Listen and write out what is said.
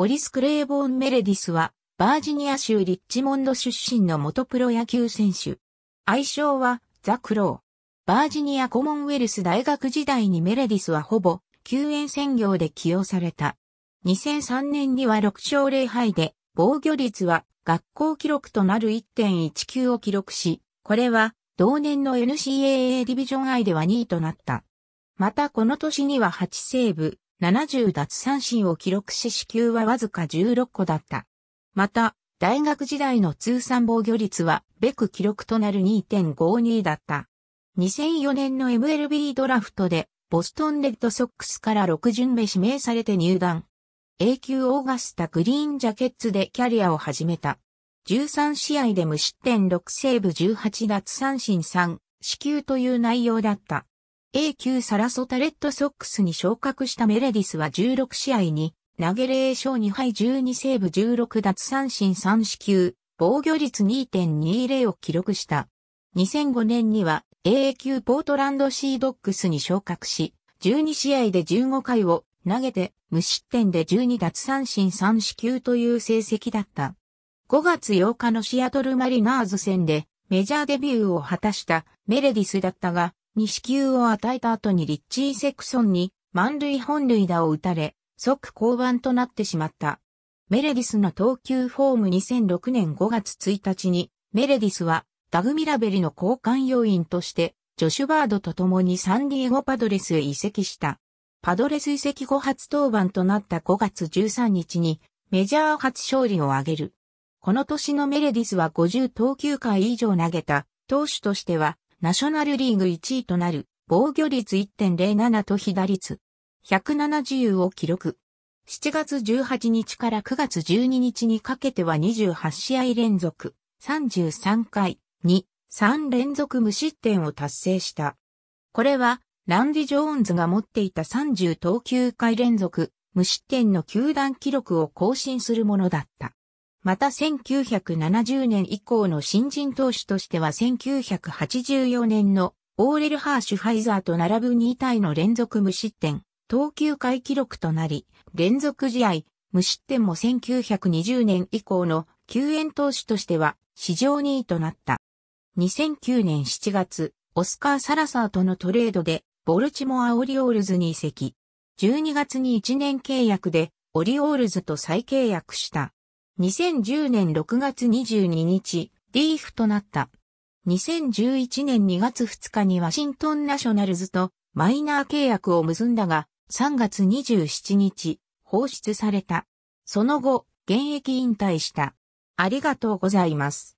オリス・クレーボーン・メレディスは、バージニア州リッチモンド出身の元プロ野球選手。愛称は、ザ・クロー。バージニアコモンウェルス大学時代にメレディスはほぼ、救援専業で起用された。2003年には6勝0敗で、防御率は学校記録となる1.19を記録し、これは同年の NCAA ディビジョン I では2位となった。またこの年には8セーブ、70奪三振を記録し支給はわずか16個だった。また、大学時代の通算防御率は、ベク記録となる2.52だった。2004年の MLB ドラフトで、ボストンレッドソックスから6巡目指名されて入団。A 級オーガスタグリーンジャケッツでキャリアを始めた。13試合で無失点6セーブ18奪三振3、支給という内容だった。A 級サラソタレッドソックスに昇格したメレディスは16試合に、投げ霊勝2敗12セーブ16奪三振3四球、防御率2.20を記録した。2005年には A 級ポートランドシードックスに昇格し、12試合で15回を投げて無失点で12奪三振3四球という成績だった。5月8日のシアトルマリナーズ戦でメジャーデビューを果たしたメレディスだったが、西球を与えた後にリッチー・セクソンに満塁本塁打を打たれ、即降板となってしまった。メレディスの投球フォーム2006年5月1日に、メレディスはダグ・ミラベルの交換要員として、ジョシュバードと共にサンディエゴパドレスへ移籍した。パドレス移籍後初登板となった5月13日にメジャー初勝利を挙げる。この年のメレディスは50投球回以上投げた投手としてはナショナルリーグ1位となる防御率1.07と被打率170を記録。7月18日から9月12日にかけては28試合連続33回2、3連続無失点を達成した。これはランディ・ジョーンズが持っていた30投球回連続無失点の球団記録を更新するものだった。また1970年以降の新人投手としては1984年のオーレル・ハーシュ・ファイザーと並ぶ2体の連続無失点、投球回記録となり、連続試合、無失点も1920年以降の救援投手としては史上2位となった。2009年7月、オスカー・サラサーとのトレードで、ボルチモア・オリオールズに移籍。12月に1年契約で、オリオールズと再契約した。2010年6月22日、リーフとなった。2011年2月2日にワシントンナショナルズとマイナー契約を結んだが、3月27日、放出された。その後、現役引退した。ありがとうございます。